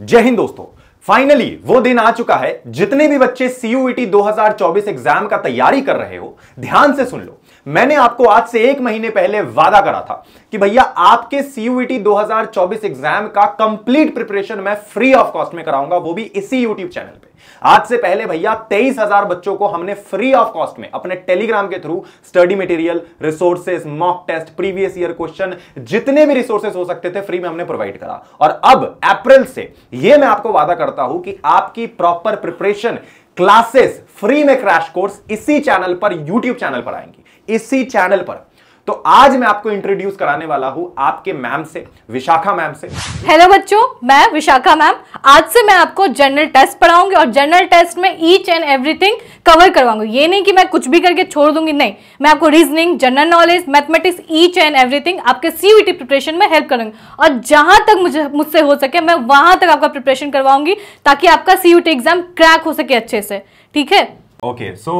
जय हिंद दोस्तों फाइनली वो दिन आ चुका है जितने भी बच्चे सीयूईटी 2024 एग्जाम का तैयारी कर रहे हो ध्यान से सुन लो मैंने आपको आज से एक महीने पहले वादा करा था कि भैया आपके सीयूईटी 2024 एग्जाम का कंप्लीट प्रिपरेशन मैं फ्री ऑफ कॉस्ट में कराऊंगा वो भी इसी यूट्यूब चैनल पर आज से पहले भैया तेईस हजार बच्चों को हमने फ्री ऑफ कॉस्ट में अपने टेलीग्राम के through study material resources mock test previous year question जितने भी रिसोर्सेस हो सकते थे फ्री में हमने प्रोवाइड करा और अब अप्रैल से यह मैं आपको वादा करता हूं कि आपकी प्रॉपर प्रिपरेशन क्लासेस फ्री में क्रैश कोर्स इसी चैनल पर यूट्यूब चैनल पर आएंगी इसी चैनल पर तो आज मैं आपको इंट्रोड्यूस कराने वाला हूं आपके मैम से विशाखा मैम से हेलो बच्चों मैं विशाखा मैम आज से मैं आपको जनरल टेस्ट पढ़ाऊंगी और जनरल टेस्ट में ईच एंड एवरीथिंग कवर करवाऊंगी ये नहीं कि मैं कुछ भी करके छोड़ दूंगी नहीं मैं आपको reasoning general knowledge mathematics each and everything आपके सीयूटी प्रिपरेशन में हेल्प करूंगी और जहां तक मुझे मुझसे हो सके मैं वहां तक आपका प्रिपरेशन करवाऊंगी ताकि आपका सीयूटी एग्जाम क्रैक हो सके अच्छे से ठीक है okay so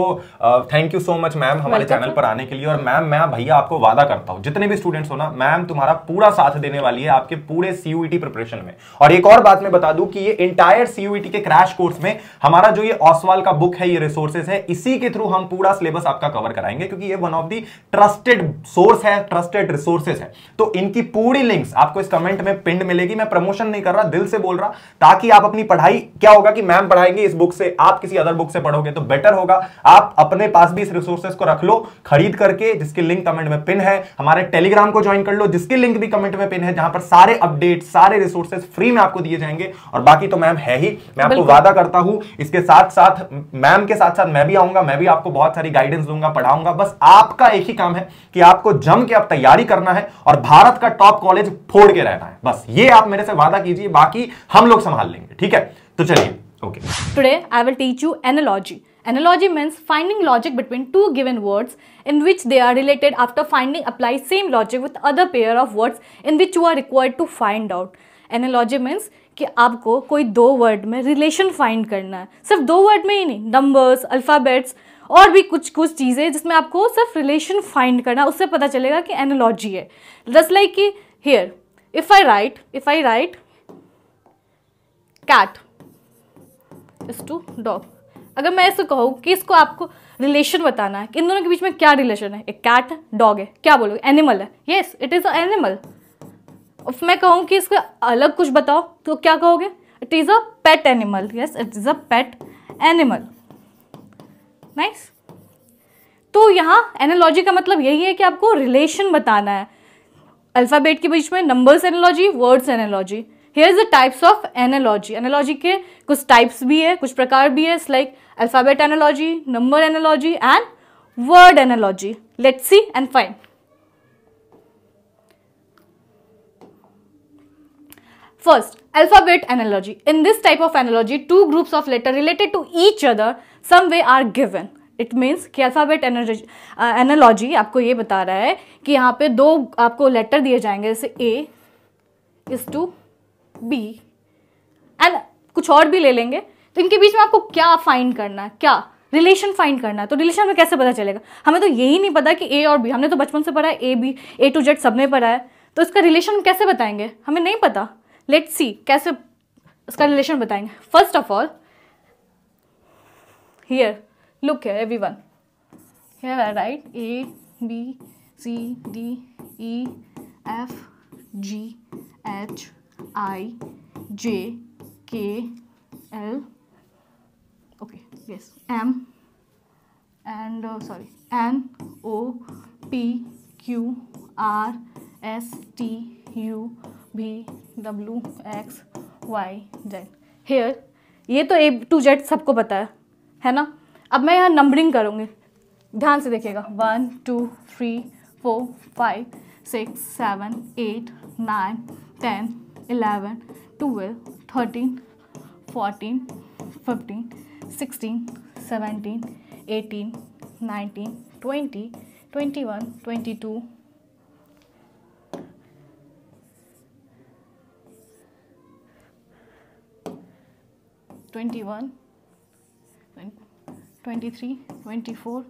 thank you so much ma'am हमारे चैनल पर आने के लिए और मैम मैं भैया आपको वादा करता हूँ जितने भी स्टूडेंट्स हो ना मैम तुम्हारा पूरा साथ देने वाली है आपके पूरे सीयूईटी प्रिपरेशन e में और एक और बात मैं बता दूं कि ये इंटायर सीयूईटी e के क्रैश कोर्स में हमारा जो ये ऑसवाल का बुक है ये रिसोर्सेज है इसी के थ्रू हम पूरा सिलेबस आपका कवर कराएंगे क्योंकि ये one of the trusted source है ट्रस्टेड रिसोर्सेज है तो इनकी पूरी लिंक्स आपको इस कमेंट में पिंड मिलेगी मैं प्रमोशन नहीं कर रहा दिल से बोल रहा ताकि आप अपनी पढ़ाई क्या होगा कि मैम पढ़ाएंगे इस बुक से आप किसी अदर बुक से पढ़ोगे तो बेटर बेटर होगा आप अपने पास भी इस रिसोर्सेस को रख लो खरीद करके जिसकी लिंक कमेंट में पिन है हमारे टेलीग्राम को ज्वाइन कर लो जिसकी लिंक भी कमेंट में पिन है जहां पर सारे अपडेट सारे रिसोर्सेस फ्री में आपको दिए जाएंगे और बाकी तो मैम है ही मैं आपको वादा करता हूं इसके साथ साथ मैम के साथ साथ मैं भी आऊंगा मैं भी आपको बहुत सारी गाइडेंस दूंगा पढ़ाऊंगा बस आपका एक ही काम है कि आपको जम के आप तैयारी करना है और भारत का टॉप कॉलेज फोड़ के रहना है बस ये आप मेरे से वादा कीजिए बाकी हम लोग संभाल लेंगे ठीक है तो चलिए okay today I will teach you analogy analogy means finding logic between two given words in which they are related after finding apply same logic with other pair of words in which you are required to find out analogy means कि आपको कोई दो word में relation find करना है सिर्फ दो word में ही नहीं नंबर्स अल्फ़ाबेट्स और भी कुछ कुछ चीज़ें जिसमें आपको सिर्फ रिलेशन फाइंड करना उससे पता चलेगा कि एनोलॉजी है जस्ट लाइक कि here if I write if I write cat is to dog अगर मैं इसको कहूँ कि इसको आपको रिलेशन बताना है कि इन दोनों के बीच में क्या रिलेशन है एक कैट है डॉग है क्या बोलोगे एनिमल है yes it is a animal मैं कहूँ कि इसको अलग कुछ बताओ तो क्या कहोगे it is a pet animal yes it is a pet animal nice तो यहाँ एनोलॉजी का मतलब यही है कि आपको रिलेशन बताना है अल्फ़ाबेट के बीच में numbers analogy words analogy here is the types of analogy analogy के कुछ टाइप्स भी है कुछ प्रकार भी है it's like like, alphabet analogy, number analogy and word analogy. Let's see and find. First, alphabet analogy. In this type of analogy, two groups of letter related to each other some way are given. It means कि alphabet analogy आपको ये बता रहा है कि यहाँ पे दो आपको लेटर दिए जाएंगे जैसे A is to B and कुछ और भी ले लेंगे तो इनके बीच में आपको क्या फाइंड करना है क्या रिलेशन फाइंड करना है तो रिलेशन में कैसे पता चलेगा हमें तो यही नहीं पता कि ए और बी हमने तो बचपन से पढ़ा है A B A to Z सब में पढ़ा है तो इसका रिलेशन कैसे बताएंगे हमें नहीं पता लेट्स सी कैसे इसका रिलेशन बताएंगे first of all here look है everyone here right A B C D E F G H I J K L yes m and uh, sorry n o p q r s t u v w x y z here ये तो ए to Z सबको पता है है ना अब मैं यहाँ नंबरिंग करूँगी ध्यान से देखिएगा one two three four five six seven eight nine ten eleven twelve thirteen fourteen fifteen sixteen seventeen eighteen nineteen twenty twenty one twenty two twenty one twenty three twenty four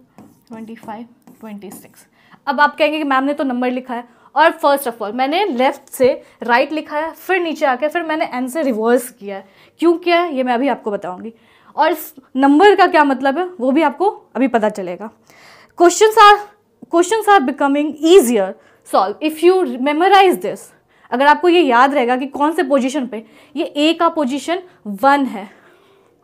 twenty five twenty six अब आप कहेंगे कि ma'am ने तो number लिखा है और first of all मैंने लेफ्ट से राइट right लिखा है फिर नीचे आके फिर मैंने एन से रिवर्स किया है क्यों किया है ये मैं अभी आपको बताऊंगी और इस नंबर का क्या मतलब है वो भी आपको अभी पता चलेगा question are question are becoming easier solve if you memorise this अगर आपको ये याद रहेगा कि कौन से पोजिशन पे ये ए का पोजिशन वन है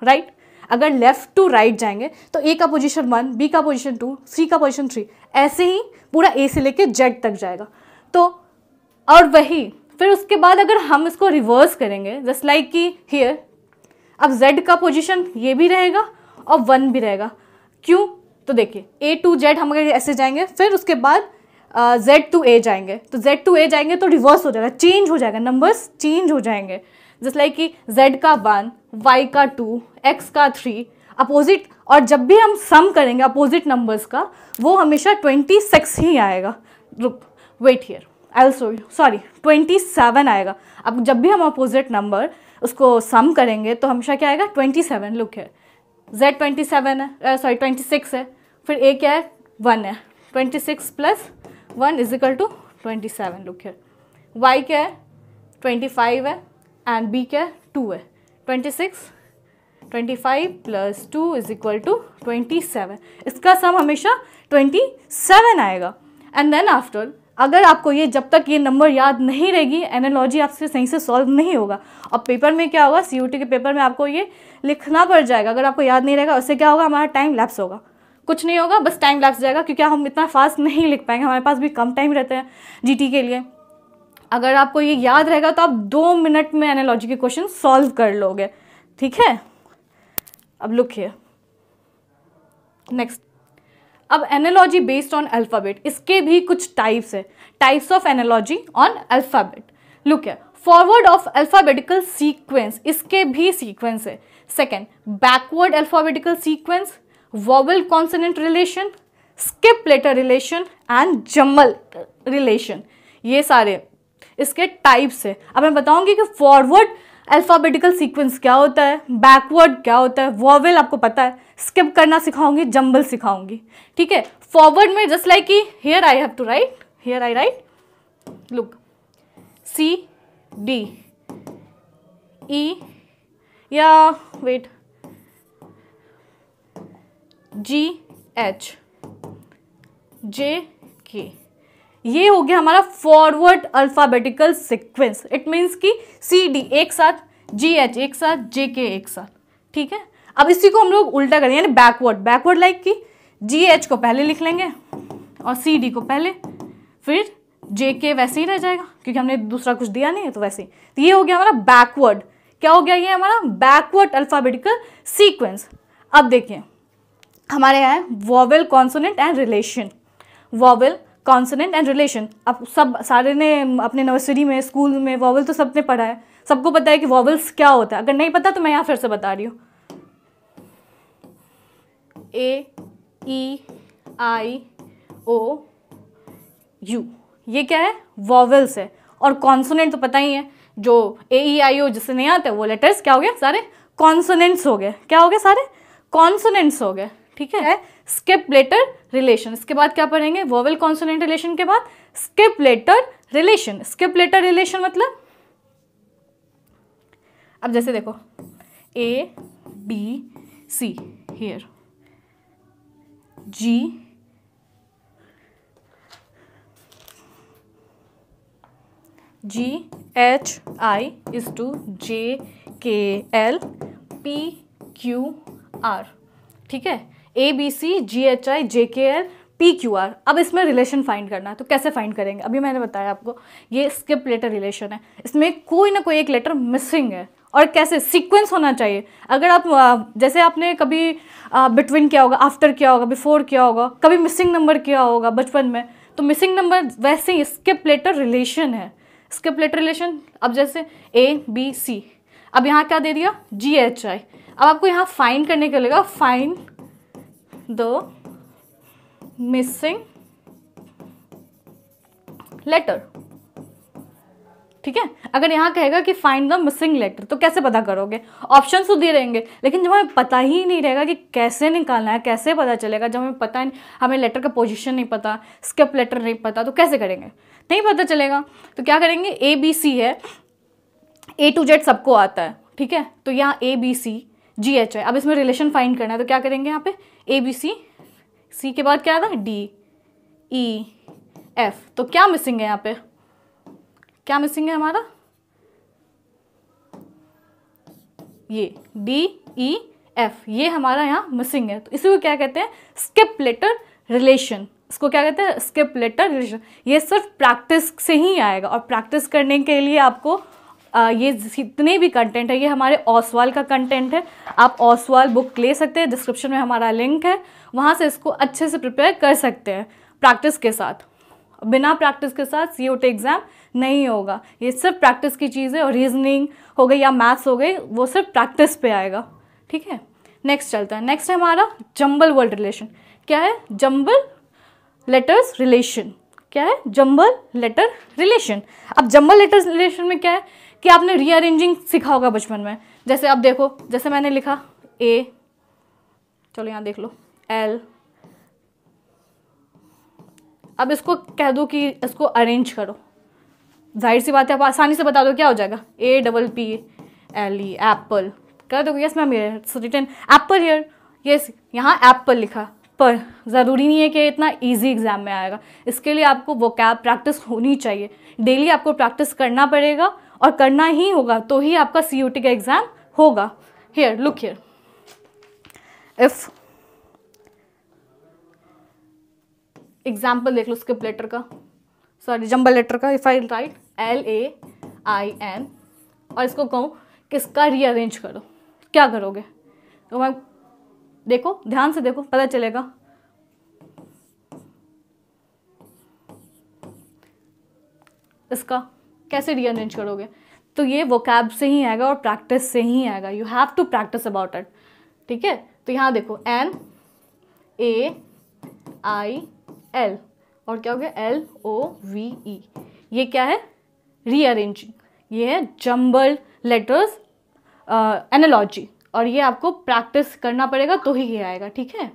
राइट right? अगर लेफ़्ट टू राइट जाएंगे तो ए का पोजीशन वन बी का पोजीशन टू सी का पोजीशन थ्री ऐसे ही पूरा ए से लेके जेड तक जाएगा तो और वही फिर उसके बाद अगर हम इसको रिवर्स करेंगे जस्ट लाइक कि हियर अब z का पोजीशन ये भी रहेगा और वन भी रहेगा क्यों तो देखिए ए टू जेड हम अगर ऐसे जाएंगे फिर उसके बाद जेड टू ए जाएंगे तो जेड टू ए जाएंगे तो रिवर्स हो जाएगा चेंज हो जाएगा नंबर्स चेंज हो जाएंगे जैसे लाइक कि जेड का वन वाई का टू एक्स का थ्री अपोजिट और जब भी हम सम करेंगे अपोजिट नंबर्स का वो हमेशा ट्वेंटी सिक्स ही आएगा रुक wait here I sorry twenty seven आएगा अब जब भी हम अपोजिट नंबर उसको सम करेंगे तो हमेशा क्या आएगा ट्वेंटी सेवन लुक है जेड ट्वेंटी सेवन है सॉरी ट्वेंटी सिक्स है फिर ए क्या है वन है twenty six plus one is equal to twenty seven look है वाई क्या है ट्वेंटी फाइव है एंड बी क्या है टू है twenty six twenty five plus two is equal to twenty seven इसका सम हमेशा ट्वेंटी सेवन आएगा एंड देन आफ्टर अगर आपको ये जब तक ये नंबर याद नहीं रहेगी एनालॉजी आपसे सही से सॉल्व नहीं होगा और पेपर में क्या होगा सी के पेपर में आपको ये लिखना पड़ जाएगा अगर आपको याद नहीं रहेगा उससे क्या होगा हमारा टाइम लैप्स होगा कुछ नहीं होगा बस टाइम लैप्स जाएगा क्योंकि हम इतना फास्ट नहीं लिख पाएंगे हमारे पास भी कम टाइम रहते हैं जी के लिए अगर आपको ये याद रहेगा तो आप दो मिनट में एनालॉजी के क्वेश्चन सॉल्व कर लोगे ठीक है अब लुकिए नेक्स्ट अब एनालॉजी बेस्ड ऑन अल्फ़ाबेट इसके भी कुछ टाइप्स है types of analogy on alphabet look है फॉरवर्ड ऑफ अल्फ़ाबेटिकल सीक्वेंस इसके भी सीक्वेंस है second backward alphabetical sequence vowel consonant relation skip letter relation and jumble relation ये सारे इसके टाइप्स है अब मैं बताऊंगी कि फॉरवर्ड अल्फ़ाबेटिकल सीक्वेंस क्या होता है बैकवर्ड क्या होता है वॉवेल आपको पता है स्किप करना सिखाऊंगी जंबल सिखाऊंगी ठीक है फॉरवर्ड में जस्ट लाइक कि here I have to write here I write look C D E या वेट जी एच जे के ये हो गया हमारा forward alphabetical sequence it means कि सी डी एक साथ जी एच एक साथ जे के एक साथ ठीक है अब इसी को हम लोग उल्टा करेंगे यानी बैकवर्ड बैकवर्ड लाइक की जी एच को पहले लिख लेंगे और सी डी को पहले फिर जे के वैसे ही रह जाएगा क्योंकि हमने दूसरा कुछ दिया नहीं है तो वैसे ही तो ये हो गया हमारा बैकवर्ड क्या हो गया ये हमारा बैकवर्ड अल्फ़ाबेटिकल सीक्वेंस अब देखिए हमारे यहाँ है vowel consonant and relation vowel consonant and relation अब सब सारे ने अपने नर्सरी में स्कूल में वॉवल तो सबने पढ़ा है सबको पता है कि वॉवल्स क्या होता है अगर नहीं पता तो मैं यहाँ फिर से बता रही हूँ ए ई आई ओ यू ये क्या है वॉवल्स है और कॉन्सोनेंट तो पता ही है जो ए ई आई ओ जिससे नहीं आता वो लेटर्स क्या हो गए सारे कॉन्सोनेंट्स हो गए क्या हो गए सारे कॉन्सोनेंट्स हो गए ठीक है स्किप लेटर रिलेशन इसके बाद क्या पढ़ेंगे वोवेल कॉन्सोनेंट रिलेशन के बाद skip letter relation skip letter relation मतलब अब जैसे देखो A B C here G G H I is to J K L P Q R ठीक है A B C ji H I J K L P Q R अब इसमें relation find करना है तो कैसे फाइंड करेंगे अभी मैंने बताया आपको ये स्किप लेटर रिलेशन है इसमें कोई ना कोई एक लेटर मिसिंग है और कैसे सीक्वेंस होना चाहिए अगर आप जैसे आपने कभी बिटवीन किया होगा आफ्टर किया होगा बिफोर किया होगा कभी मिसिंग नंबर किया होगा बचपन में तो मिसिंग नंबर वैसे ही स्किप लेटर रिलेशन है स्किप लेटर रिलेशन अब जैसे ए बी सी अब यहाँ क्या दे दिया जी एच आई अब आपको यहाँ फाइन करने के लगेगा फाइन the missing letter ठीक है अगर यहाँ कहेगा कि फाइंड द मिसिंग लेटर तो कैसे पता करोगे ऑप्शन तो दिए रहेंगे लेकिन जब हमें पता ही नहीं रहेगा कि कैसे निकालना है कैसे पता चलेगा जब हमें पता नहीं हमें लेटर का पोजीशन नहीं पता स्किप लेटर नहीं पता तो कैसे करेंगे नहीं पता चलेगा तो क्या करेंगे ए बी सी है ए टू जेड सबको आता है ठीक है तो यहाँ ए बी सी जी एच है अब इसमें रिलेशन फाइंड करना है तो क्या करेंगे यहाँ पे ए बी सी सी के बाद क्या आ रहा डी ई एफ तो क्या मिसिंग है यहाँ पे क्या मिसिंग है हमारा ये डी ई एफ ये हमारा यहाँ मिसिंग है तो इसी को क्या कहते हैं स्किप लेटर रिलेशन इसको क्या कहते हैं स्किप लेटर रिलेशन ये सिर्फ प्रैक्टिस से ही आएगा और प्रैक्टिस करने के लिए आपको ये जितने भी कंटेंट है ये हमारे ओसवाल का कंटेंट है आप ओसवाल बुक ले सकते हैं डिस्क्रिप्शन में हमारा लिंक है वहाँ से इसको अच्छे से प्रिपेयर कर सकते हैं प्रैक्टिस के साथ बिना प्रैक्टिस के साथ सी एग्ज़ाम नहीं होगा ये सिर्फ प्रैक्टिस की चीज़ है और रीजनिंग हो गई या मैथ्स हो गई वो सिर्फ प्रैक्टिस पे आएगा ठीक है नेक्स्ट चलता है नेक्स्ट है हमारा जम्बल वर्ड रिलेशन क्या है जम्बल लेटर्स रिलेशन क्या है जम्बल लेटर रिलेशन अब जम्बल लेटर्स रिलेशन में क्या है कि आपने रीअरेंजिंग सीखा होगा बचपन में जैसे आप देखो जैसे मैंने लिखा ए चलो यहाँ देख लो एल अब इसको कह दो कि इसको अरेंज करो जाहिर सी बात है आप आसानी से बता दो क्या हो जाएगा A double P L E apple कह दो yes ma'am return apple year yes यहाँ एप्पल लिखा पर ज़रूरी नहीं है कि इतना इजी एग्ज़ाम में आएगा इसके लिए आपको वो कैब प्रैक्टिस होनी चाहिए डेली आपको प्रैक्टिस करना पड़ेगा और करना ही होगा तो ही आपका सी का एग्ज़ाम होगा here look here if example देख लो स्किप लेटर का सॉरी जम्बल लेटर का if I write L A I N और इसको कहूँ किसका रीअरेंज करो क्या करोगे तो मैं देखो ध्यान से देखो पता चलेगा इसका कैसे रीअरेंज करोगे तो ये वोकैब से ही आएगा और प्रैक्टिस से ही आएगा you have to practice about it ठीक है तो यहाँ देखो एन ए आई एल और क्या हो गया एल ओ वी ई ये क्या है रीअरेंजिंग ये है जम्बल लेटर्स एनोलॉजी और ये आपको प्रैक्टिस करना पड़ेगा तो ही ये आएगा ठीक है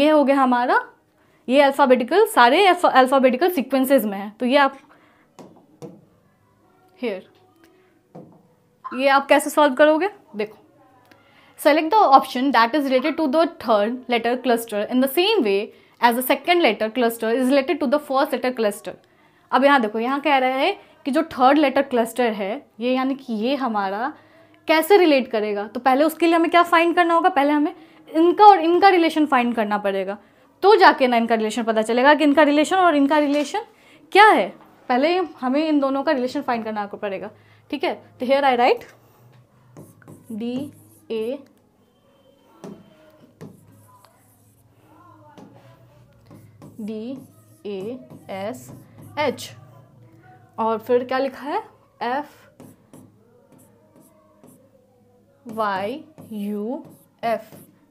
ये हो गया हमारा ये अल्फ़ाबेटिकल सारे अल्फ़ाबेटिकल सिक्वेंसेज में है तो ये आप हेयर ये आप कैसे सॉल्व करोगे देखो select the option that is related to the third letter cluster in the same way as a second letter cluster is related to the first letter cluster अब यहाँ देखो यहाँ कह रहा है कि जो थर्ड लेटर क्लस्टर है ये यानी कि ये हमारा कैसे रिलेट करेगा तो पहले उसके लिए हमें क्या फाइंड करना होगा पहले हमें इनका और इनका रिलेशन फाइंड करना पड़ेगा तो जाके ना इनका रिलेशन पता चलेगा कि इनका रिलेशन और इनका रिलेशन क्या है पहले हमें इन दोनों का रिलेशन फाइंड करना पड़ेगा ठीक है तो here I write D A D A S H और फिर क्या लिखा है F Y U F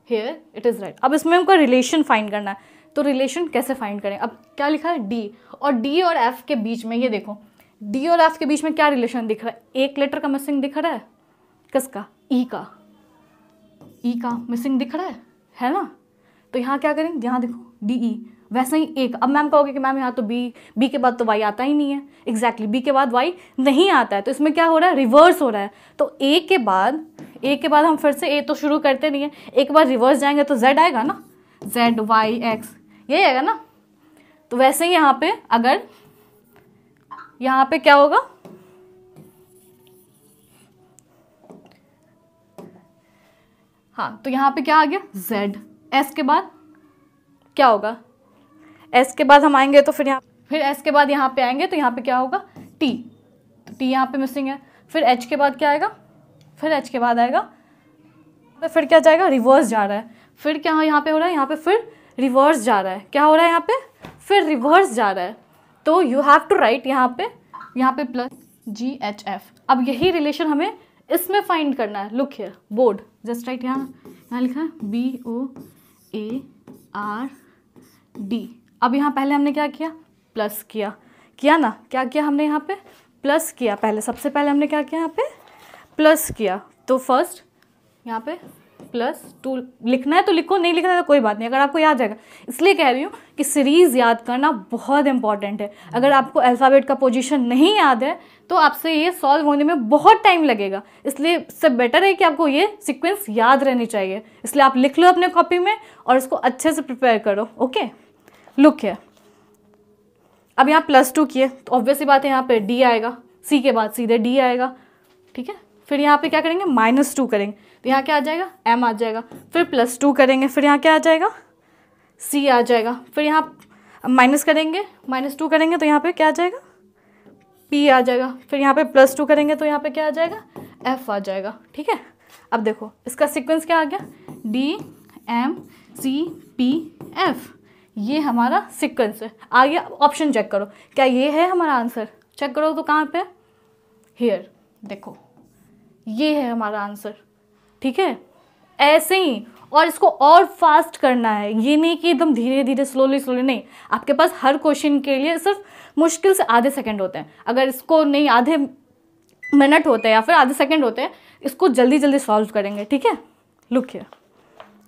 here it is right अब इसमें हमको रिलेशन फाइंड करना है तो रिलेशन कैसे फाइंड करें अब क्या लिखा है डी और डी और एफ के बीच में ये देखो डी और एफ के बीच में क्या रिलेशन दिख रहा है एक लेटर का मिसिंग दिख रहा है किसका ई का ई e का मिसिंग e दिख रहा है है ना तो यहाँ क्या करेंगे यहाँ देखो डी ई e. वैसे ही एक अब मैम कहोगे कि मैम यहाँ तो बी बी के बाद तो वाई आता ही नहीं है एग्जैक्टली exactly, बी के बाद वाई नहीं आता है तो इसमें क्या हो रहा है रिवर्स हो रहा है तो ए के बाद ए के बाद हम फिर से ए तो शुरू करते नहीं है एक बार रिवर्स जाएंगे तो जेड आएगा ना जेड वाई एक्स यही आएगा ना तो वैसे ही यहाँ पे अगर यहाँ पे क्या होगा हाँ तो यहाँ पे क्या आ गया Z S के बाद क्या होगा S के बाद हम आएंगे तो फिर यहाँ फिर S के बाद यहाँ पे आएंगे तो यहाँ पे क्या होगा T तो T यहाँ पे मिसिंग है फिर H के बाद क्या आएगा फिर H के बाद आएगा तो फिर क्या जाएगा रिवर्स जा रहा है फिर क्या यहाँ पे हो रहा है यहाँ पे फिर रिवर्स जा रहा है क्या हो रहा है यहाँ पे फिर रिवर्स जा रहा है तो यू हैव टू राइट यहाँ पे यहाँ पे प्लस जी एच एफ अब यही रिलेशन हमें इसमें फाइंड करना है look here board just right यहाँ यहाँ लिखा है B O A R D अब यहाँ पहले हमने क्या किया प्लस किया किया ना क्या किया हमने यहाँ पे प्लस किया पहले सबसे पहले हमने क्या किया यहाँ पे प्लस किया तो फर्स्ट यहाँ पे प्लस टू लिखना है तो लिखो नहीं लिखना है तो कोई बात नहीं अगर आपको याद जाएगा इसलिए कह रही हूँ कि सीरीज़ याद करना बहुत इंपॉर्टेंट है अगर आपको अल्फ़ाबेट का पोजीशन नहीं याद है तो आपसे ये सॉल्व होने में बहुत टाइम लगेगा इसलिए इससे बेटर है कि आपको ये सिक्वेंस याद रहनी चाहिए इसलिए आप लिख लो अपने कॉपी में और इसको अच्छे से प्रिपेयर करो ओके लुक है अब यहाँ प्लस टू किए तो ऑब्वियसली बात है यहाँ पे डी आएगा सी के बाद सीधे डी आएगा ठीक है फिर यहाँ पे क्या करेंगे माइनस टू करेंगे तो यहाँ क्या आ जाएगा एम आ जाएगा फिर प्लस टू करेंगे फिर यहाँ क्या आ जाएगा सी आ जाएगा फिर यहाँ माइनस करेंगे माइनस टू करेंगे तो यहाँ पे क्या आ जाएगा पी आ जाएगा फिर यहाँ पे प्लस टू करेंगे तो यहाँ पे क्या आ जाएगा एफ आ जाएगा ठीक है अब देखो इसका सीक्वेंस क्या आ गया D M C P F ये हमारा सीक्वेंस है आगे ऑप्शन चेक करो क्या ये है हमारा आंसर चेक करो तो कहाँ पे हेयर देखो ये है हमारा आंसर ठीक है ऐसे ही और इसको और फास्ट करना है ये नहीं कि एकदम धीरे धीरे स्लोली स्लोली नहीं आपके पास हर क्वेश्चन के लिए सिर्फ मुश्किल से आधे सेकंड होते हैं अगर इसको नहीं आधे मिनट होते हैं या फिर आधे सेकंड होते हैं इसको जल्दी जल्दी सॉल्व करेंगे ठीक है लुक है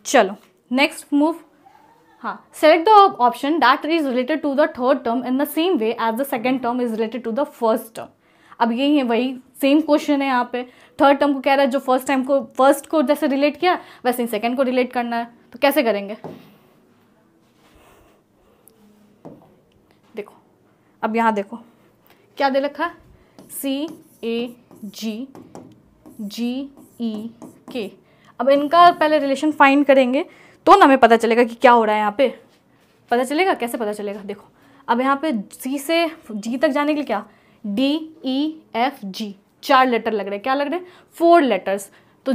चलो नेक्स्ट मूव हाँ select the option that is related to the third term in the same way as the second term is related to the first term अब यही है वही सेम क्वेश्चन है यहाँ पे थर्ड टर्म को कह रहा है जो फर्स्ट टाइम को फर्स्ट को जैसे रिलेट किया वैसे ही सेकेंड को रिलेट करना है तो कैसे करेंगे देखो अब यहाँ देखो क्या दे रखा सी ए जी जी ई के अब इनका पहले रिलेशन फाइंड करेंगे तो ना हमें पता चलेगा कि क्या हो रहा है यहाँ पे पता चलेगा कैसे पता चलेगा देखो अब यहाँ पे जी से जी तक जाने के लिए क्या डी ई एफ जी चार लेटर लग रहे हैं क्या लग रहे हैं फोर लेटर्स तो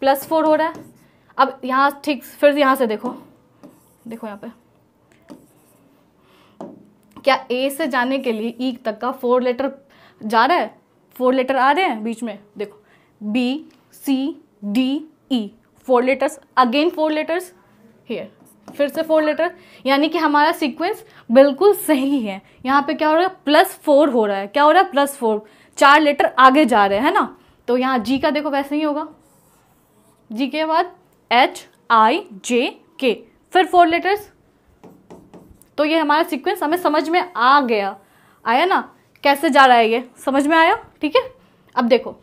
प्लस फोर हो रहा है अब यहाँ ठीक फिर यहाँ से देखो देखो यहाँ पे क्या ए से जाने के लिए ई e तक का फोर लेटर जा रहा है फोर लेटर आ रहे हैं बीच में देखो B C D E four letters again four letters here फिर से फोर लेटर यानी कि हमारा सीक्वेंस बिल्कुल सही है यहाँ पे क्या हो रहा है प्लस फोर हो रहा है क्या हो रहा है प्लस फोर चार लेटर आगे जा रहे हैं ना तो यहाँ जी का देखो वैसे ही होगा जी के बाद एच आई जे के फिर फोर लेटर्स तो ये हमारा सीक्वेंस हमें समझ में आ गया आया ना कैसे जा रहा है ये समझ में आया ठीक है अब देखो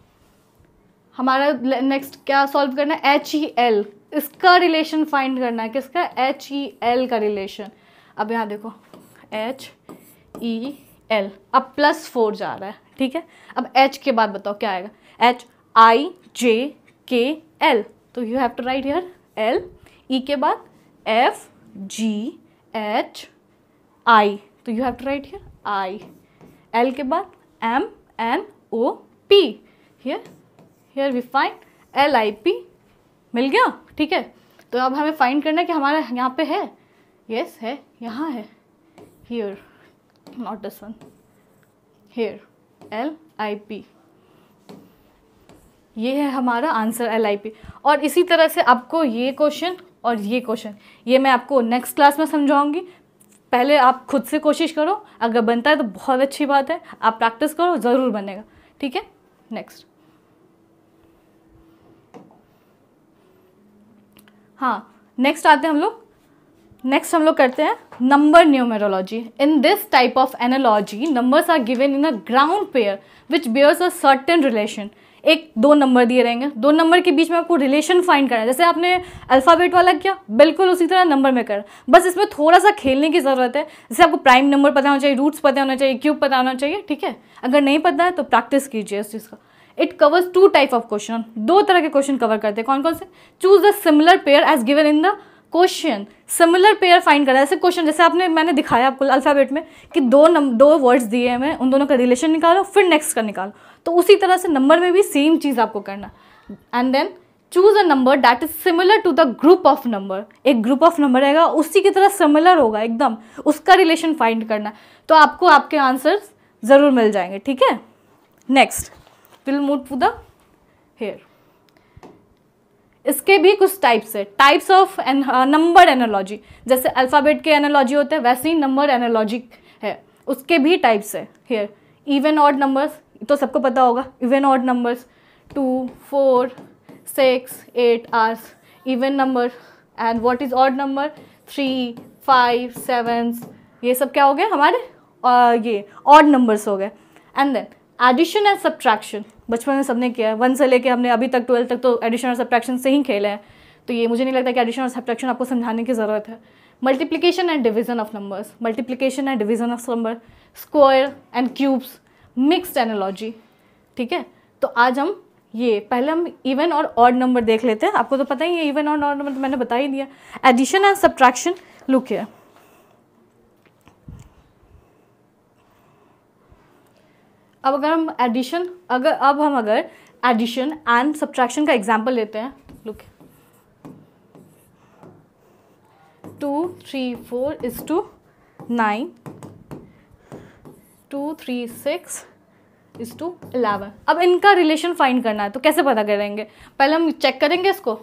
हमारा नेक्स्ट क्या सॉल्व करना है एच ई एल इसका रिलेशन फाइंड करना है किसका एच ई एल का रिलेशन अब यहाँ देखो एच ई एल अब प्लस फोर जा रहा है ठीक है अब एच के बाद बताओ क्या आएगा H I J K L तो you have to write here L E के बाद एफ जी एच आई तो you have to write here I L के बाद M N O P here here we find L I P मिल गया ठीक है तो अब हमें फाइंड करना है कि हमारा यहाँ पे है यस yes, है यहाँ है here not this one here L I P ये है हमारा आंसर एल आई पी और इसी तरह से आपको ये क्वेश्चन और ये क्वेश्चन ये मैं आपको नेक्स्ट क्लास में समझाऊंगी पहले आप खुद से कोशिश करो अगर बनता है तो बहुत अच्छी बात है आप प्रैक्टिस करो ज़रूर बनेगा ठीक है नेक्स्ट हाँ नेक्स्ट आते हैं हम लोग नेक्स्ट हम लोग करते हैं number numerology in this type of analogy numbers are given in a ground pair which bears a certain relation एक दो नंबर दिए रहेंगे दो नंबर के बीच में आपको रिलेशन फाइंड करना है जैसे आपने अल्फ़ाबेट वाला किया बिल्कुल उसी तरह नंबर में कर बस इसमें थोड़ा सा खेलने की ज़रूरत है जैसे आपको प्राइम नंबर पता होना चाहिए रूट्स पता होना चाहिए क्यूब पता होना चाहिए ठीक है अगर नहीं पता है तो प्रैक्टिस कीजिए उस चीज़ का it covers two type of question दो तरह के क्वेश्चन कवर करते हैं कौन कौन से choose the similar pair as given in the question similar pair find करा जैसे क्वेश्चन जैसे आपने मैंने दिखाया आपको अल्फ़ाबेट में कि दो नम दो वर्ड्स दिए हैं मैं उन दोनों का रिलेशन निकालो फिर नेक्स्ट का निकालो तो उसी तरह से नंबर में भी सेम चीज़ आपको करना and then choose a number that is similar to the group of number एक ग्रुप ऑफ नंबर रहेगा उसी की तरह सिमिलर होगा एकदम उसका रिलेशन फाइंड करना तो आपको आपके आंसर्स ज़रूर मिल जाएंगे ठीक है next will move to the here इसके भी कुछ टाइप्स है टाइप्स ऑफ नंबर एनोलॉजी जैसे अल्फ़ाबेट के एनोलॉजी होते हैं वैसे ही नंबर एनोलॉजी है उसके भी टाइप्स है हेयर इवन ऑड नंबर्स तो सबको पता होगा even odd numbers two four six eight are even number and what is odd number three five seven ये सब क्या हो गए हमारे uh, ये ऑड नंबर्स हो गए and then addition and subtraction बचपन में सबने किया है वन से लेके हमने अभी तक ट्वेल्थ तक तो एडिशन और सब्ट्रैक्शन से ही खेले हैं तो ये मुझे नहीं लगता कि एडिशन और सब्ट्रैक्शन आपको समझाने की ज़रूरत है multiplication and division of numbers multiplication and division of number square and cubes mixed analogy ठीक है तो आज हम ये पहले हम इवन और ऑड नंबर देख लेते हैं आपको तो पता ही है इवन और ऑड नंबर तो मैंने बता ही दिया एडिशन एंड सब्ट्रैक्शन लुक है अब अगर हम एडिशन अगर अब हम अगर एडिशन एंड सब्ट्रैक्शन का एग्जाम्पल लेते हैं look two three four is to nine two three six is to eleven अब इनका रिलेशन फाइंड करना है तो कैसे पता करेंगे पहले हम चेक करेंगे इसको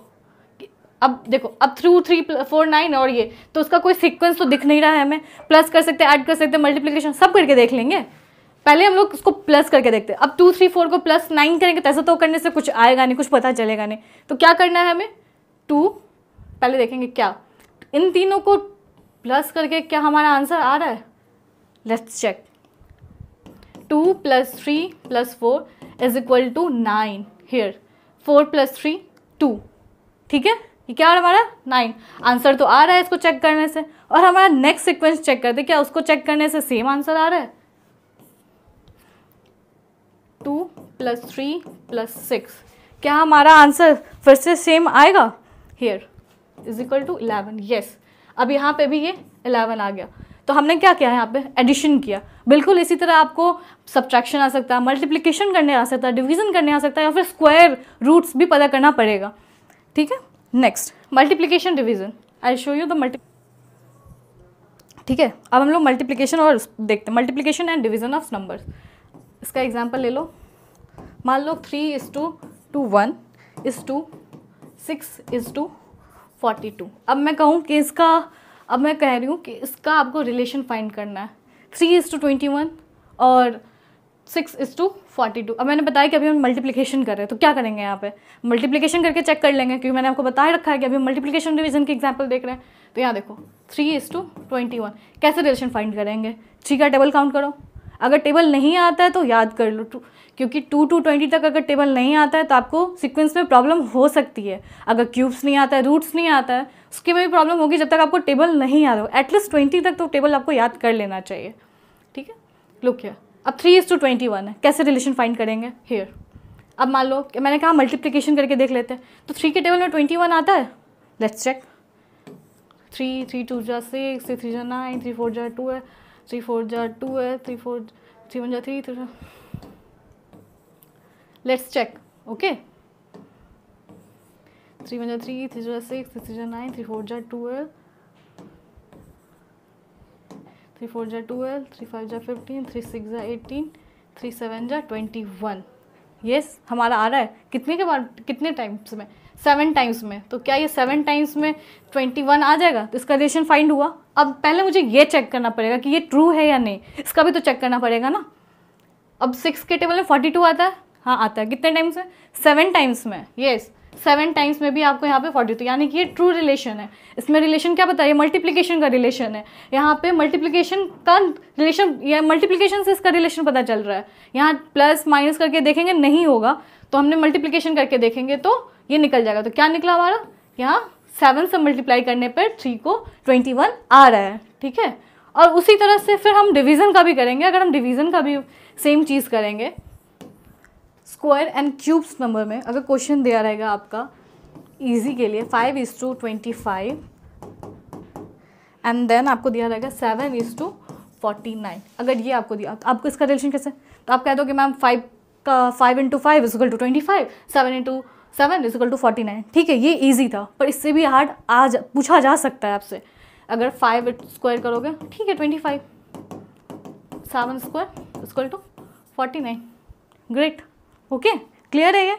अब देखो अब थ्रू थ्री फोर नाइन और ये तो उसका कोई सीक्वेंस तो दिख नहीं रहा है हमें प्लस कर सकते ऐड कर सकते मल्टीप्लिकेशन सब करके देख लेंगे पहले हम लोग इसको प्लस करके देखते हैं अब टू थ्री फोर को प्लस नाइन करेंगे तैसा तो ऐसा तो करने से कुछ आएगा नहीं कुछ पता चलेगा नहीं तो क्या करना है हमें टू पहले देखेंगे क्या इन तीनों को प्लस करके क्या हमारा आंसर आ रहा है let's check two plus three plus four is equal to nine here four plus three two ठीक है ये क्या आ रहा है हमारा नाइन आंसर तो आ रहा है इसको चेक करने से और हमारा नेक्स्ट सिक्वेंस चेक करते क्या उसको चेक करने से सेम आंसर आ रहा है two plus three plus six क्या हमारा आंसर फिर से सेम आएगा here is equal to eleven yes अब यहाँ पे भी ये इलेवन आ गया तो हमने क्या किया यहाँ पे एडिशन किया बिल्कुल इसी तरह आपको सब्ट्रैक्शन आ सकता है मल्टीप्लीकेशन करने आ सकता है डिवीजन करने आ सकता है या फिर स्क्वायर रूट्स भी पता करना पड़ेगा ठीक है next multiplication division I show you the multi ठीक है अब हम लोग मल्टीप्लीकेशन और देखते हैं multiplication and division of numbers इसका एग्जाम्पल ले लो मान लो three is to two one is to six is to forty two अब मैं कहूँ कि इसका अब मैं कह रही हूँ कि इसका आपको रिलेशन फाइंड करना है three is to twenty one और six is to forty two अब मैंने बताया कि अभी हम मल्टीप्लिकेशन कर रहे हैं तो क्या करेंगे यहाँ पे मल्टीप्लिकेशन करके चेक कर लेंगे क्योंकि मैंने आपको बता रखा है कि अभी मल्टीप्लिकेशन डिवीजन की एग्जाम्पल देख रहे हैं तो यहाँ देखो three is to twenty one कैसे रिलेशन फाइंड करेंगे थ्री का डबल काउंट करो अगर टेबल नहीं आता है तो याद कर लो क्योंकि टू टू ट्वेंटी तक अगर टेबल नहीं आता है तो आपको सिक्वेंस में प्रॉब्लम हो सकती है अगर क्यूब्स नहीं आता है रूट्स नहीं आता है उसके में भी प्रॉब्लम होगी जब तक आपको टेबल नहीं आ रहा हो एटलीस्ट ट्वेंटी तक तो टेबल आपको याद कर लेना चाहिए ठीक है लुक हियर अब three is to twenty one है कैसे रिलेशन फाइंड करेंगे हेयर अब मान लो कि मैंने कहा मल्टीप्लीकेशन करके देख लेते हैं तो थ्री के टेबल में ट्वेंटी वन आता है let's check three three two जा सिक्स थ्री थ्री जा नाइन थ्री फोर जो टू है थ्री फोर जा टू है थ्री फोर थ्री वन जा three three let's check okay three one जा थ्री थ्री जा सिक्स थ्री जा नाइन थ्री फोर जा है थ्री फोर जा ट्वेल्व थ्री फाइव जा फिफ्टीन थ्री सिक्स जा एटीन थ्री सेवन जा ट्वेंटी वन यस हमारा आ रहा है कितने के बाद कितने टाइम्स में सेवन टाइम्स में तो क्या ये सेवन टाइम्स में ट्वेंटी वन आ जाएगा तो इसका रिलेशन फाइंड हुआ अब पहले मुझे ये चेक करना पड़ेगा कि ये ट्रू है या नहीं इसका भी तो चेक करना पड़ेगा ना अब सिक्स के टेबल में फोर्टी टू आता है हाँ आता है कितने टाइम्स में सेवन टाइम्स में येस सेवन टाइम्स में भी आपको यहाँ पे फोर्टी टू यानी कि ये ट्रू रिलेशन है इसमें रिलेशन क्या बताइए मल्टीप्लीकेशन का रिलेशन है यहाँ पे मल्टीप्लीकेशन का रिलेशन या मल्टीप्लीकेशन से इसका रिलेशन पता चल रहा है यहाँ प्लस माइनस करके देखेंगे नहीं होगा तो हमने मल्टीप्लीकेशन करके देखेंगे तो ये निकल जाएगा तो क्या निकला हमारा यहाँ सेवन से मल्टीप्लाई करने पर थ्री को ट्वेंटी वन आ रहा है ठीक है और उसी तरह से फिर हम डिवीज़न का भी करेंगे अगर हम डिवीज़न का भी सेम चीज़ करेंगे स्क्वायर एंड क्यूब्स नंबर में अगर क्वेश्चन दिया रहेगा आपका ईजी के लिए five is to twenty five and then आपको दिया रहेगा seven is to forty nine अगर ये आपको दिया तो आपको इसका रिलेशन कैसे तो आप कह दो कि मैम फाइव का five into five is equal to twenty five seven into seven is equal to forty nine ठीक है ये ईजी था पर इससे भी हार्ड आज पूछा जा सकता है आपसे अगर फाइव स्क्वायर करोगे ठीक है twenty five seven square is equal to forty nine great okay clear है ये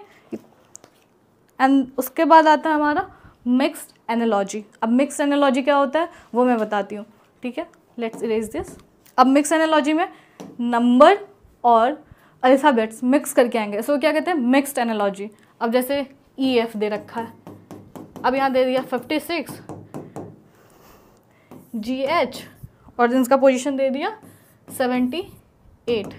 एंड उसके बाद आता है हमारा मिक्सड एनोलॉजी अब मिक्सड एनोलॉजी क्या होता है वो मैं बताती हूँ ठीक है लेट्स इरेज दिस अब मिक्स एनोलॉजी में नंबर और अल्फ़ाबेट्स मिक्स करके आएंगे सो so, क्या कहते हैं मिक्सड एनोलॉजी अब जैसे ई e एफ दे रखा है अब यहाँ दे दिया फिफ्टी सिक्स जी एच और इसका पोजीशन दे दिया सेवेंटी एट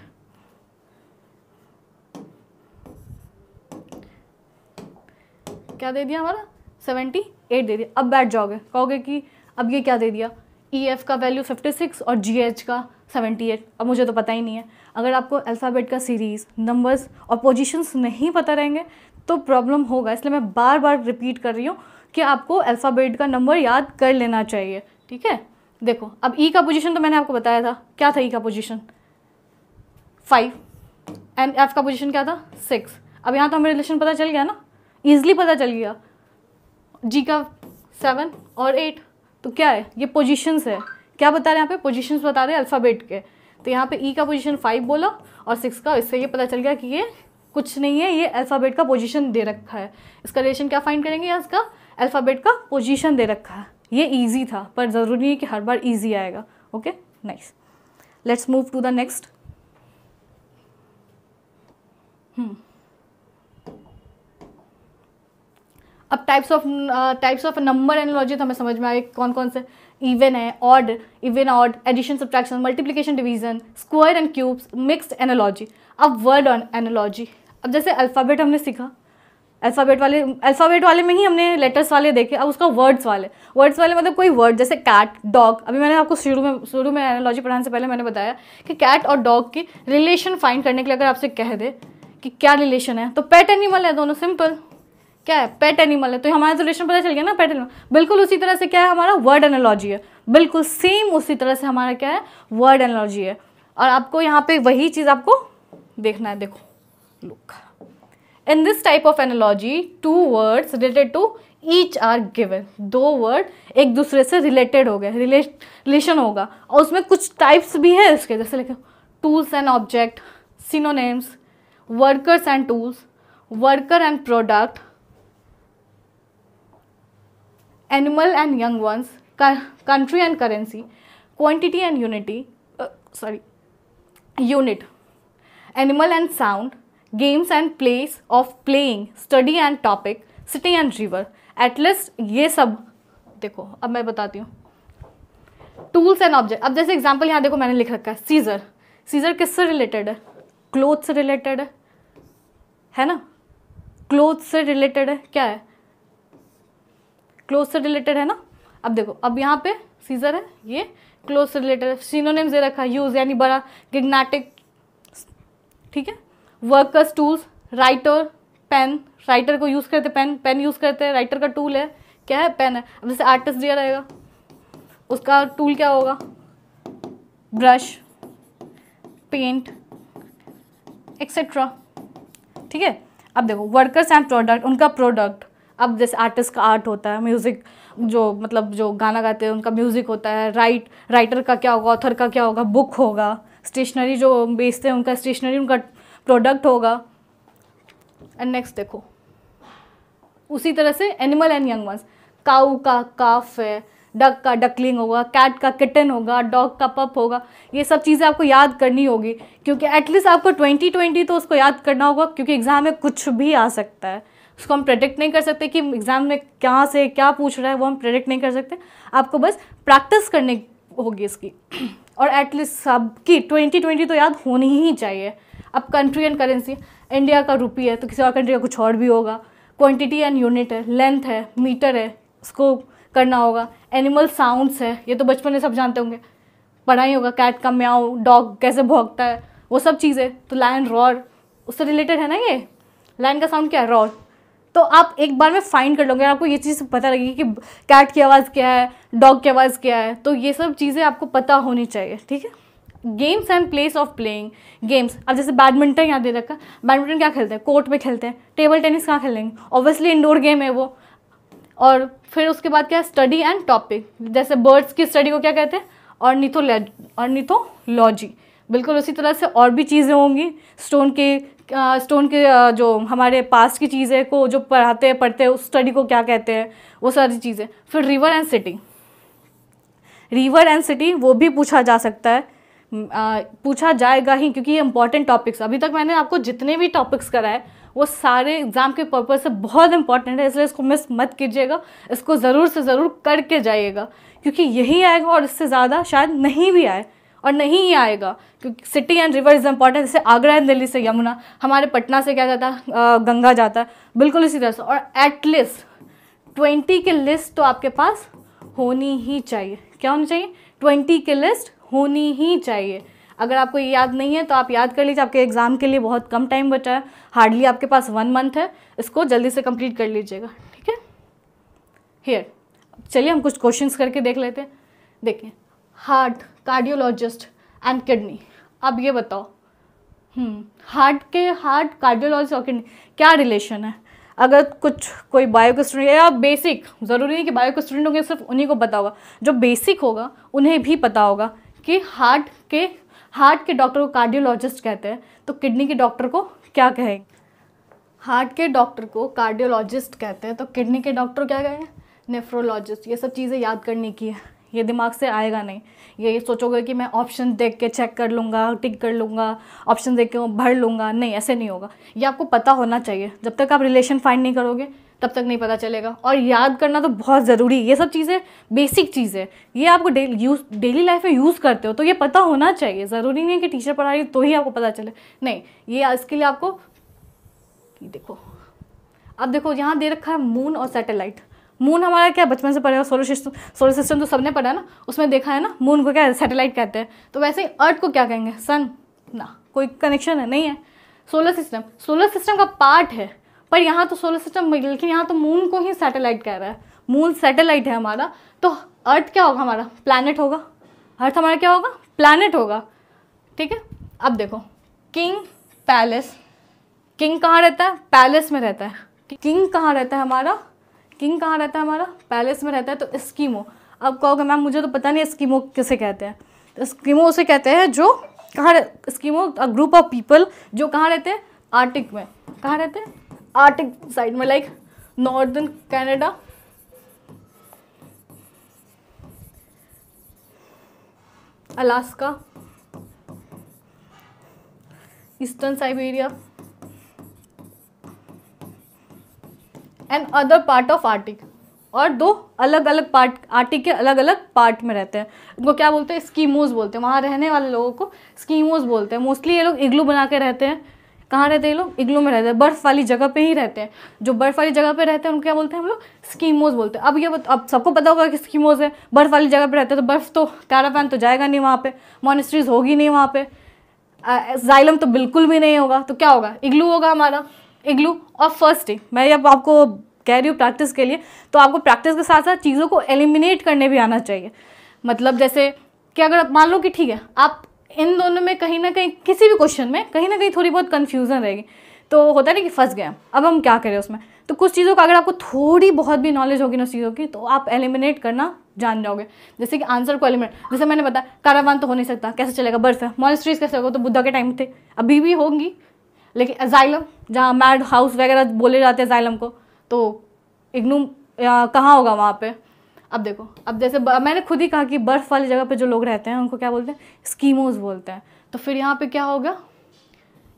क्या दे दिया हमारा सेवेंटी एट दे दिया अब बैठ जाओगे कहोगे कि अब ये क्या दे दिया ई e एफ का वैल्यू फिफ्टी सिक्स और जी एच का सेवेंटी एट अब मुझे तो पता ही नहीं है अगर आपको अल्फ़ाबेट का सीरीज़ नंबर्स और पोजीशंस नहीं पता रहेंगे तो प्रॉब्लम होगा इसलिए मैं बार बार रिपीट कर रही हूँ कि आपको अल्फ़ाबेट का नंबर याद कर लेना चाहिए ठीक है देखो अब ई e का पोजीशन तो मैंने आपको बताया था क्या था ई e का पोजीशन फाइव एंड एफ का पोजीशन क्या था सिक्स अब यहाँ तो हमें रिलेशन पता चल गया ना ईजिली पता चल गया जी का सेवन और एट तो क्या है ये पोजिशंस है क्या बता रहे हैं यहाँ पे पोजिशंस बता रहे हैं अल्फ़ाबेट के तो यहाँ पे ई e का पोजिशन फाइव बोला और सिक्स का इससे ये पता चल गया कि ये कुछ नहीं है ये अल्फ़ाबेट का पोजीशन दे रखा है इसका रिलेशन क्या फाइंड करेंगे या इसका अल्फ़ाबेट का पोजीशन दे रखा है ये ईजी था पर ज़रूरी नहीं है कि हर बार ईजी आएगा okay nice let's move to the next अब types of types of number analogy तो हमें समझ में आए कौन कौन से इवन है odd even odd addition subtraction multiplication division square and cubes mixed analogy अब वर्ड ऑन एनोलॉजी अब जैसे अल्फ़ाबेट हमने सीखा अल्फ़ाबेट वाले अल्फ़ाबेट वाले में ही हमने लेटर्स वाले देखे अब उसका वर्ड्स वाले वर्ड्स वाले मतलब कोई वर्ड जैसे कैट डॉग अभी मैंने आपको शुरू में शुरू में एनोलॉजी पढ़ाने से पहले मैंने बताया कि कैट और डॉग की रिलेशन फाइंड करने के लिए अगर आपसे कह दे कि क्या रिलेशन है तो पेट एनिमल है दोनों सिंपल क्या है पेट एनिमल है तो हमारा रिलेशन तो पता चल गया ना पेट एनिमल बिल्कुल उसी तरह से क्या है हमारा वर्ड एनोलॉजी है बिल्कुल सेम उसी तरह से हमारा क्या है वर्ड एनोलॉजी है और आपको यहाँ पे वही चीज़ आपको देखना है देखो look. In this type of analogy, two words related to each are given. दो word एक दूसरे से related हो गए relation होगा और उसमें कुछ types भी है इसके जैसे लिखे tools and object, synonyms, workers and tools, worker and product, animal and young ones, country and currency, quantity and unity, uh, sorry, unit, animal and sound, games and place of playing study and topic city and river at least ये सब देखो अब मैं बताती हूँ tools and object अब जैसे example यहाँ देखो मैंने लिख रखा है सीजर सीजर किससे रिलेटेड है क्लोथ से रिलेटेड है है ना क्लोथ से रिलेटेड है क्या है क्लोथ से रिलेटेड है ना अब देखो अब यहाँ पे सीजर है ये क्लोथ से रिलेटेड है सीनोनिम्स दे रखा है यूज यानी बड़ा गिग्नाटिक ठीक है workers tools writer pen writer को यूज़ करते पेन पेन यूज़ करते हैं राइटर का टूल है क्या है पेन है अब जैसे आर्टिस्ट दिया रहेगा उसका टूल क्या होगा ब्रश पेंट एक्सेट्रा ठीक है अब देखो वर्कर्स एंड प्रोडक्ट उनका प्रोडक्ट अब जैसे आर्टिस्ट का आर्ट होता है म्यूज़िक जो मतलब जो गाना गाते हैं उनका म्यूज़िक होता है राइट राइटर का क्या होगा ऑथर का क्या होगा बुक होगा स्टेशनरी जो बेचते हैं उनका स्टेशनरी उनका प्रोडक्ट होगा एंड नेक्स्ट देखो उसी तरह से animal and young ones cow का काफ है डक का डकलिंग होगा कैट का किटन होगा डॉग का पप होगा ये सब चीज़ें आपको याद करनी होगी क्योंकि एटलीस्ट आपको ट्वेंटी ट्वेंटी तो उसको याद करना होगा क्योंकि एग्ज़ाम में कुछ भी आ सकता है उसको हम प्रेडिक्ट नहीं कर सकते कि एग्ज़ाम में कहाँ से क्या पूछ रहा है वो हम प्रेडिक्ट नहीं कर सकते आपको बस प्रैक्टिस करनी होगी इसकी और एटलीस्ट सबकी ट्वेंटी ट्वेंटी तो याद होनी ही चाहिए अब कंट्री एंड करेंसी इंडिया का रुपी है तो किसी और कंट्री का कुछ और भी होगा क्वांटिटी एंड यूनिट है लेंथ है मीटर है उसको करना होगा एनिमल साउंड्स है ये तो बचपन में सब जानते होंगे पढ़ा ही होगा कैट का म्याओ डॉग कैसे भोंगता है वो सब चीज़ें तो लाइन रॉर उससे रिलेटेड है ना ये लाइन का साउंड क्या है रॉर तो आप एक बार में फाइंड कर लोगे आपको ये चीज़ पता लगेगी कि कैट की आवाज़ क्या है डॉग की आवाज़ क्या है तो ये सब चीज़ें आपको पता होनी चाहिए ठीक है games and place of playing games अब जैसे बैडमिंटन यहाँ दे रखा बैडमिंटन क्या खेलते हैं कोर्ट पे खेलते हैं टेबल टेनिस कहाँ खेलेंगे ऑब्वियसली इंडोर गेम है वो और फिर उसके बाद क्या है स्टडी एंड टॉपिक जैसे बर्ड्स की स्टडी को क्या कहते हैं और और नीथो लॉजी बिल्कुल उसी तरह से और भी चीज़ें होंगी स्टोन के स्टोन के जो हमारे पास्ट की चीज़ें को जो पढ़ाते हैं पढ़ते हैं उस स्टडी को क्या कहते हैं वो सारी चीज़ें फिर river and city river and city वो भी पूछा जा सकता है पूछा जाएगा ही क्योंकि ये इंपॉर्टेंट टॉपिक्स अभी तक मैंने आपको जितने भी टॉपिक्स कराए वो सारे एग्ज़ाम के पर्पज़ से बहुत इंपॉर्टेंट है इसलिए इसको मिस मत कीजिएगा इसको ज़रूर से ज़रूर करके जाइएगा क्योंकि यही आएगा और इससे ज़्यादा शायद नहीं भी आए और नहीं ही आएगा क्योंकि city and river is important जैसे आगरा एंड दिल्ली से यमुना हमारे पटना से क्या जाता है गंगा जाता है बिल्कुल इसी तरह से और एटलीस्ट ट्वेंटी की लिस्ट तो आपके पास होनी ही चाहिए क्या होनी चाहिए ट्वेंटी की लिस्ट होनी ही चाहिए अगर आपको ये याद नहीं है तो आप याद कर लीजिए आपके एग्ज़ाम के लिए बहुत कम टाइम बचा है हार्डली आपके पास वन मंथ है इसको जल्दी से कंप्लीट कर लीजिएगा ठीक है हेयर चलिए हम कुछ क्वेश्चंस करके देख लेते हैं देखिए हार्ट कार्डियोलॉजिस्ट एंड किडनी अब ये बताओ हार्ट हम्म, के हार्ट कार्डियोलॉजी और किडनी क्या रिलेशन है अगर कुछ कोई बायो के स्टूडेंट या बेसिक ज़रूरी नहीं कि बायो के स्टूडेंट होंगे सिर्फ उन्हीं को पता होगा जो बेसिक होगा उन्हें भी पता होगा कि हार्ट के हार्ट के डॉक्टर को कार्डियोलॉजिस्ट कहते हैं तो किडनी के डॉक्टर को क्या कहें हार्ट के डॉक्टर को कार्डियोलॉजिस्ट कहते हैं तो किडनी के डॉक्टर क्या कहेंगे नेफ्रोलॉजिस्ट ये सब चीज़ें याद करने की है ये दिमाग से आएगा नहीं ये सोचोगे कि मैं ऑप्शन देख के चेक कर लूँगा टिक कर लूँगा ऑप्शन देख के भर लूँगा नहीं ऐसे नहीं होगा ये आपको पता होना चाहिए जब तक आप रिलेशन फाइंड नहीं करोगे तब तक नहीं पता चलेगा और याद करना तो बहुत ज़रूरी है ये सब चीज़ें बेसिक चीज़ है ये आपको यूज़ डेली लाइफ में यूज़ करते हो तो ये पता होना चाहिए ज़रूरी नहीं है कि टीचर पढ़ा रही तो ही आपको पता चले नहीं ये इसके लिए आपको देखो अब देखो यहाँ दे रखा है मून और सैटेलाइट मून हमारा क्या बचपन से पढ़ा सोलर सिस्टम सोलर सिस्टम तो सबने पढ़ा ना उसमें देखा है ना मून को क्या सैटेलाइट कहते हैं तो वैसे ही अर्थ को क्या कहेंगे सन ना कोई कनेक्शन है नहीं है सोलर सिस्टम सोलर सिस्टम का पार्ट है पर यहाँ तो सोलर सिस्टम लेकिन यहाँ तो मून को ही सैटेलाइट कह रहा है मून सैटेलाइट है हमारा तो अर्थ क्या होगा हमारा प्लानट होगा अर्थ हमारा क्या होगा प्लानट होगा ठीक है अब देखो किंग पैलेस किंग कहाँ रहता है पैलेस में रहता है किंग कहाँ रहता है हमारा किंग कहाँ रहता है हमारा पैलेस में रहता है तो स्कीमो अब कहोगे मैम मुझे तो पता नहीं स्कीमो किसे कहते हैं तो स्कीमो उसे कहते हैं जो कहाँ स्कीमो ग्रुप ऑफ पीपल जो कहाँ रहते हैं आर्टिक में कहाँ रहते हैं आर्टिक साइड में like northern Canada Alaska eastern Siberia and other part of arctic और दो अलग अलग पार्ट आर्टिक के अलग अलग पार्ट में रहते हैं इनको क्या बोलते हैं स्कीमोज बोलते हैं वहाँ रहने वाले लोगों को स्कीमोज बोलते हैं मोस्टली ये लोग इग्लू बना के रहते हैं कहाँ रहते हैं ये लोग इग्लू में रहते हैं बर्फ़ वाली जगह पे ही रहते हैं जो बर्फ़ वाली जगह पे रहते हैं उनको क्या बोलते हैं हम लोग स्कीमोज बोलते हैं अब ये अब सबको पता होगा कि स्कीमोज है बर्फ़ वाली जगह पे रहते हैं तो बर्फ़ तो कैरावैन तो जाएगा नहीं वहाँ पे मॉनिस्ट्रीज होगी नहीं वहाँ पे जाइलम तो बिल्कुल भी नहीं होगा तो क्या होगा इग्लू होगा हमारा इग्लू और फर्स्ट डे मैं अब आपको कह रही हूँ प्रैक्टिस के लिए तो आपको प्रैक्टिस के साथ साथ चीज़ों को एलिमिनेट करने भी आना चाहिए मतलब जैसे कि अगर मान लो कि ठीक है आप इन दोनों में कहीं ना कहीं किसी भी क्वेश्चन में कहीं ना कहीं थोड़ी बहुत कन्फ्यूज़न रहेगी तो होता है ना कि फंस गया अब हम क्या करें उसमें तो कुछ चीज़ों का अगर आपको थोड़ी बहुत भी नॉलेज होगी ना चीज़ों की तो आप एलिमिनेट करना जान जाओगे जैसे कि आंसर को एलिमिनेट जैसे मैंने बताया कारावान तो हो नहीं सकता कैसे चलेगा बर्फ है मॉनिस्ट्रीज कैसे होगा तो बुद्धा के टाइम थे अभी भी होंगी लेकिन जाइलम जहाँ मैड हाउस वगैरह बोले जाते हैं जाइलम को तो इग्नू कहाँ होगा वहाँ पर अब देखो अब जैसे मैंने खुद ही कहा कि बर्फ़ वाली जगह पे जो लोग रहते हैं उनको क्या बोलते हैं स्कीमोज बोलते हैं तो फिर यहाँ पे क्या हो गया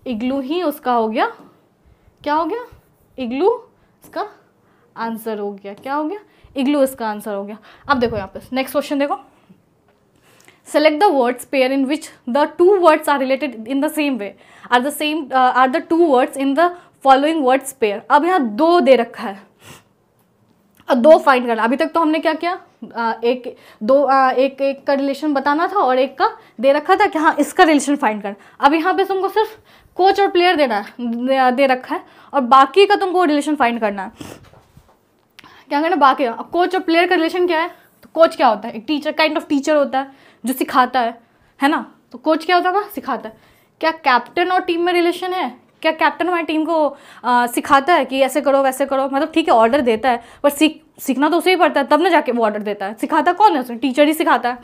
इग्लू ही उसका हो गया क्या हो गया इग्लू इसका आंसर हो गया क्या हो गया इग्लू इसका आंसर हो गया अब देखो यहाँ पे नेक्स्ट क्वेश्चन देखो select the words pair in which the two words are related in the same way are the same are the two words in the following words pair अब यहाँ दो दे रखा है दो फाइंड करना अभी तक तो हमने क्या किया आ, एक दो आ, एक एक का रिलेशन बताना था और एक का दे रखा था कि हाँ इसका रिलेशन फाइंड करना अब यहाँ पे तुमको सिर्फ कोच और प्लेयर देना है दे रखा है और बाकी का तुमको रिलेशन फाइंड करना है क्या करना बाकी अब कोच और प्लेयर का रिलेशन क्या है तो कोच क्या होता है एक टीचर काइंड ऑफ टीचर होता है जो सिखाता है है ना तो कोच क्या होता है सिखाता है क्या कैप्टन और टीम में रिलेशन है क्या कैप्टन हमारी टीम को आ, सिखाता है कि ऐसे करो वैसे करो मतलब ठीक है ऑर्डर देता है पर सीख सीखना तो उसे ही पड़ता है तब ना जाके वो ऑर्डर देता है सिखाता कौन है उसमें टीचर ही सिखाता है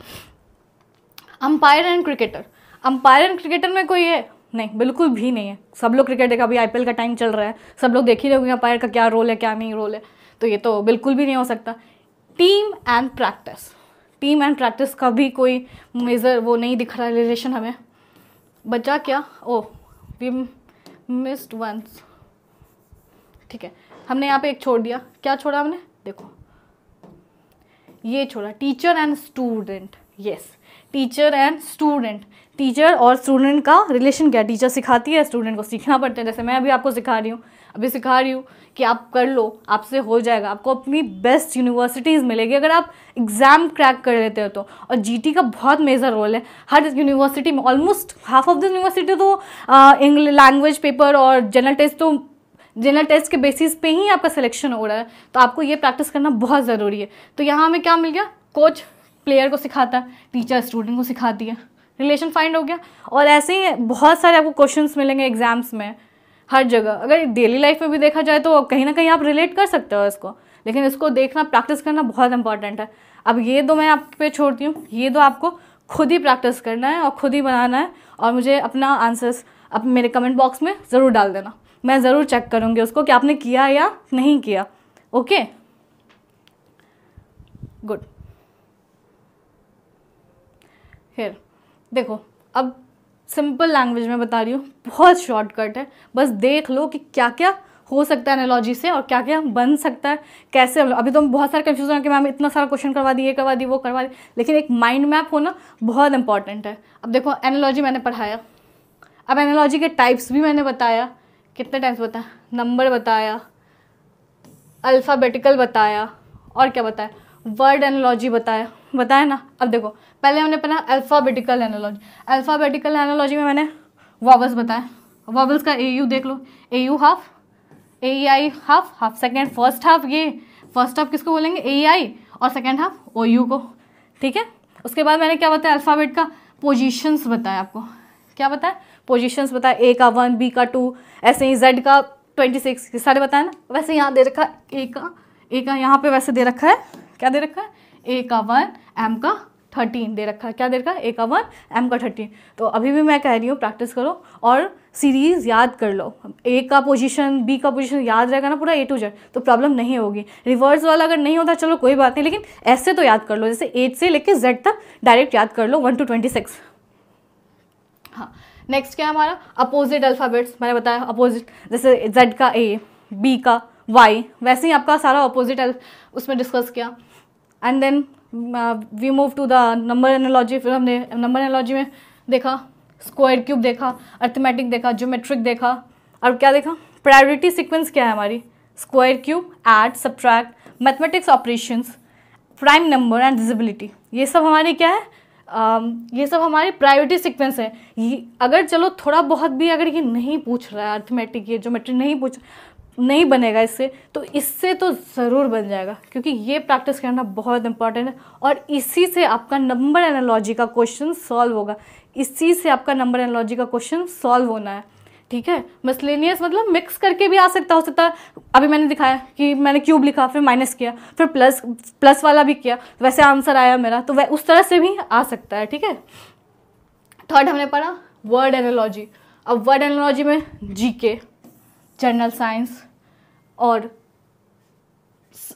umpire and cricketer umpire and cricketer में कोई है नहीं बिल्कुल भी नहीं है सब लोग क्रिकेट देखा अभी आईपीएल का टाइम चल रहा है सब लोग देख ही रहे होंगे अंपायर का क्या रोल है क्या नहीं रोल है तो ये तो बिल्कुल भी नहीं हो सकता team and practice team and practice का भी कोई मेज़र वो नहीं दिख रहा है रिलेशन हमें बचा क्या oh oh, team missed ones ठीक है हमने यहाँ पे एक छोड़ दिया क्या छोड़ा हमने देखो ये छोड़ा teacher and student yes teacher and student teacher और स्टूडेंट का रिलेशन क्या टीचर सिखाती है स्टूडेंट को सीखना पड़ता है जैसे मैं अभी आपको सिखा रही हूँ अभी सिखा रही हूँ कि आप कर लो आपसे हो जाएगा आपको अपनी बेस्ट यूनिवर्सिटीज़ मिलेगी अगर आप एग्ज़ाम क्रैक कर लेते हो तो और जीटी का बहुत मेजर रोल है हर यूनिवर्सिटी में almost half of the university तो इंग्लिश लैंग्वेज पेपर और जनरल टेस्ट तो जनरल टेस्ट के बेसिस पे ही आपका सिलेक्शन हो रहा है तो आपको ये प्रैक्टिस करना बहुत ज़रूरी है तो यहाँ हमें क्या मिल गया कोच प्लेयर को सिखाता है टीचर स्टूडेंट को सिखाती है रिलेशन फाइंड हो गया और ऐसे ही बहुत सारे आपको क्वेश्चंस मिलेंगे एग्जाम्स में हर जगह अगर डेली लाइफ में भी देखा जाए तो कहीं ना कहीं आप रिलेट कर सकते हो इसको लेकिन इसको देखना प्रैक्टिस करना बहुत इंपॉर्टेंट है अब ये दो मैं आप पे छोड़ती हूँ ये दो आपको खुद ही प्रैक्टिस करना है और खुद ही बनाना है और मुझे अपना आंसर्स अब मेरे कमेंट बॉक्स में ज़रूर डाल देना मैं ज़रूर चेक करूँगी उसको कि आपने किया या नहीं किया ओके गुड फिर देखो अब सिंपल लैंग्वेज में बता रही हूँ बहुत शॉर्टकट है बस देख लो कि क्या क्या हो सकता है एनोलॉजी से और क्या क्या बन सकता है कैसे अभी तो हम बहुत सारे कन्फ्यूज हो कि मैम इतना सारा क्वेश्चन करवा दी ये करवा दी वो करवा दी लेकिन एक माइंड मैप होना बहुत इंपॉर्टेंट है अब देखो एनोलॉजी मैंने पढ़ाया अब एनोलॉजी के टाइप्स भी मैंने बताया कितने टाइप्स बताए नंबर बताया अल्फ़ाबेटिकल बताया और क्या बताया वर्ड एनोलॉजी बताया बताया ना अब देखो पहले हमने पढ़ा अल्फ़ाबेटिकल एनोलॉजी अल्फ़ाबेटिकल एनोलॉजी में मैंने वॉवल्स बताया वॉवल्स का ए यू देख लो A U half A I half half second first half ये फर्स्ट हाफ किसको बोलेंगे ए आई और सेकेंड हाफ ओ यू को ठीक है उसके बाद मैंने क्या बताया अल्फ़ाबेट का पोजिशंस बताया आपको क्या बताया पोजिशंस बताया ए का वन बी का टू ऐसे ही जेड का ट्वेंटी सिक्स सारे बताया ना वैसे यहाँ दे रखा है ए का ए का यहाँ पे वैसे दे रखा है क्या दे रखा है ए का वन एम का थर्टीन दे रखा है क्या दे रखा है ए का वन एम का थर्टीन तो अभी भी मैं कह रही हूँ प्रैक्टिस करो और सीरीज़ याद कर लो ए का पोजीशन बी का पोजीशन याद रहेगा ना पूरा ए टू जेड तो प्रॉब्लम नहीं होगी रिवर्स वाला अगर नहीं होता चलो कोई बात नहीं लेकिन ऐसे तो याद कर लो जैसे एट से लेके जेड तक डायरेक्ट याद कर लो वन टू ट्वेंटी सिक्स हाँ नेक्स्ट क्या है हमारा अपोजिट अल्फ़ाबेट्स मैंने बताया अपोजिट जैसे जेड का ए बी का वाई वैसे ही आपका सारा अपोजिट उसमें डिस्कस किया and then we move to the number analogy फिर हमने नंबर एनोलॉजी में देखा स्क्वायर क्यूब देखा अर्थमेटिक देखा ज्योमेट्रिक देखा और क्या देखा प्रायोरिटी सिक्वेंस क्या है हमारी square cube add subtract mathematics operations prime number and divisibility ये सब हमारे क्या है Uh, ये सब हमारे प्रायोरिटी सिक्वेंस है ये अगर चलो थोड़ा बहुत भी अगर ये नहीं पूछ रहा है अर्थमेटिक ये ज्योमेट्री नहीं पूछ नहीं बनेगा इससे तो इससे तो ज़रूर बन जाएगा क्योंकि ये प्रैक्टिस करना बहुत इंपॉर्टेंट है और इसी से आपका नंबर एनालॉजी का क्वेश्चन सॉल्व होगा इसी से आपका नंबर एनालॉजी का क्वेश्चन सॉल्व होना है ठीक है मिसलेनियस मतलब मिक्स करके भी आ सकता हो सकता है अभी मैंने दिखाया कि मैंने क्यूब लिखा फिर माइनस किया फिर प्लस प्लस वाला भी किया तो वैसे आंसर आया मेरा तो वह उस तरह से भी आ सकता है ठीक है थर्ड हमने पढ़ा वर्ड एनोलॉजी अब वर्ड एनोलॉजी में जी के जनरल साइंस और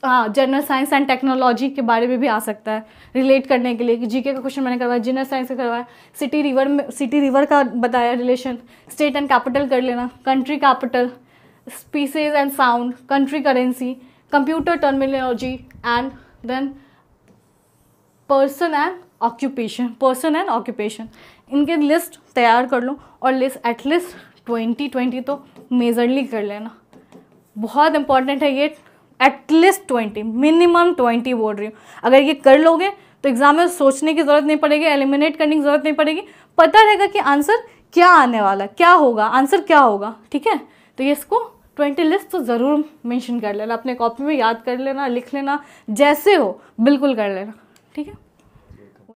हाँ जनरल साइंस एंड टेक्नोलॉजी के बारे में भी आ सकता है रिलेट करने के लिए कि जीके का क्वेश्चन मैंने करवाया जनरल साइंस का करवाया सिटी रिवर में सिटी रिवर का बताया रिलेशन स्टेट एंड कैपिटल कर लेना country capital species and sound country currency computer terminology and then person and occupation person and occupation इनके लिस्ट तैयार कर लो और लिस्ट एटलीस्ट ट्वेंटी ट्वेंटी तो मेजरली कर लेना बहुत इंपॉर्टेंट है ये एटलीस्ट ट्वेंटी मिनिमम ट्वेंटी बोल रही हूँ अगर ये कर लोगे तो एग्जाम में सोचने की ज़रूरत नहीं पड़ेगी एलिमिनेट करने की ज़रूरत नहीं पड़ेगी पता रहेगा कि आंसर क्या आने वाला क्या होगा आंसर क्या होगा ठीक है तो ये इसको ट्वेंटी लिस्ट तो ज़रूर मेंशन कर लेना अपने कॉपी में याद कर लेना लिख लेना जैसे हो बिल्कुल कर लेना ठीक है